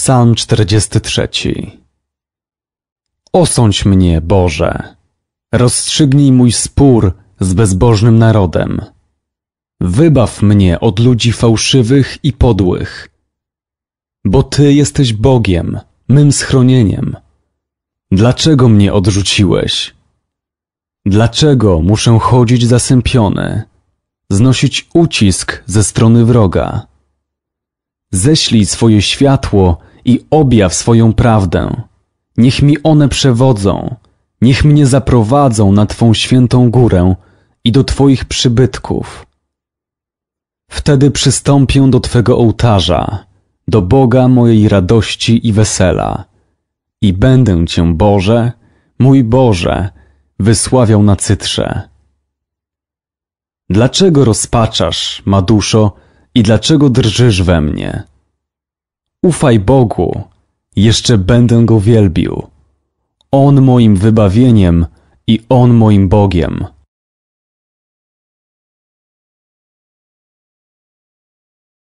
Psalm 43 Osądź mnie, Boże, rozstrzygnij mój spór z bezbożnym narodem. Wybaw mnie od ludzi fałszywych i podłych, bo Ty jesteś Bogiem, mym schronieniem. Dlaczego mnie odrzuciłeś? Dlaczego muszę chodzić zasępiony, znosić ucisk ze strony wroga? Ześlij swoje światło i objaw swoją prawdę. Niech mi one przewodzą, niech mnie zaprowadzą na Twą świętą górę i do Twoich przybytków. Wtedy przystąpię do Twego ołtarza, do Boga mojej radości i wesela. I będę Cię, Boże, mój Boże, wysławiał na cytrze. Dlaczego rozpaczasz, ma duszo, i dlaczego drżysz we mnie? Ufaj Bogu, jeszcze będę Go wielbił. On moim wybawieniem i On moim Bogiem.